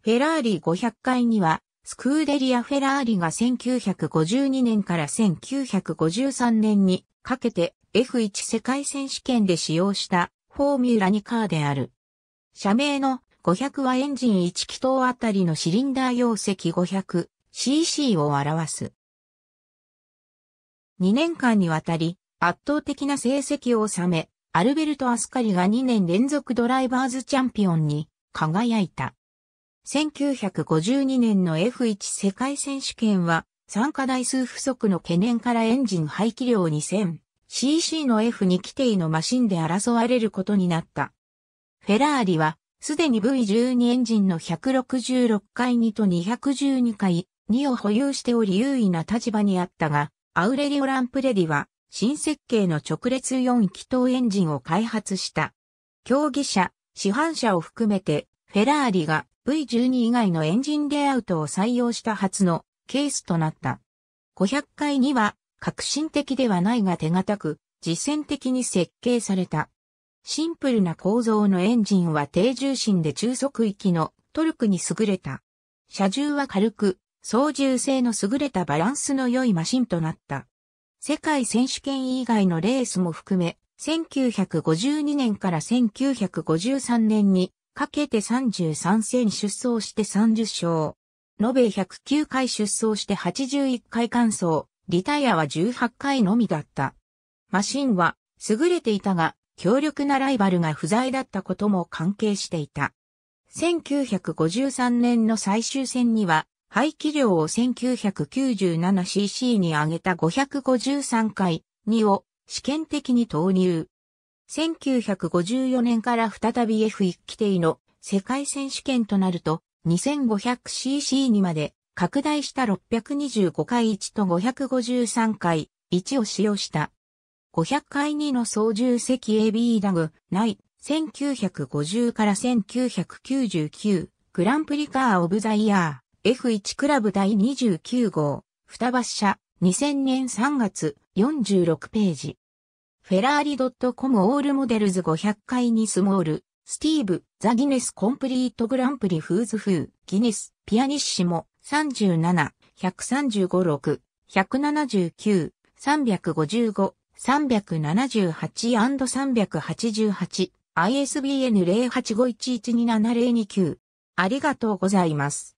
フェラーリ500回には、スクーデリア・フェラーリが1952年から1953年にかけて F1 世界選手権で使用したフォーミュラ2カーである。社名の500はエンジン1気筒あたりのシリンダー容積 500cc を表す。2年間にわたり圧倒的な成績を収め、アルベルト・アスカリが2年連続ドライバーズチャンピオンに輝いた。1952年の F1 世界選手権は、参加台数不足の懸念からエンジン排気量 2000cc の F2 規定のマシンで争われることになった。フェラーリは、すでに V12 エンジンの166回2と212回2を保有しており優位な立場にあったが、アウレリオ・ランプレディは、新設計の直列4気筒エンジンを開発した。競技者、市販車を含めて、フェラーリが V12 以外のエンジンレイアウトを採用した初のケースとなった。500回には革新的ではないが手堅く実践的に設計された。シンプルな構造のエンジンは低重心で中速域のトルクに優れた。車重は軽く、操縦性の優れたバランスの良いマシンとなった。世界選手権以外のレースも含め、1952年から1953年にかけて33戦出走して30勝。延べ109回出走して81回完走、リタイアは18回のみだった。マシンは優れていたが、強力なライバルが不在だったことも関係していた。1953年の最終戦には、排気量を 1997cc に上げた553回2を試験的に投入。1954年から再び F1 規定の世界選手権となると 2500cc にまで拡大した625回1と553回1を使用した。500回2の操縦席 AB ダグ、ない、1950から1999、グランプリカーオブザイヤー、F1 クラブ第29号、双葉社、2000年3月、46ページ。フェラーリ .com オールモデルズ500回にスモール、スティーブ、ザ・ギネスコンプリートグランプリフーズフー、ギネス、ピアニッシモ、37、135、6、179、355、378&388、ISBN 085112702 9ありがとうございます。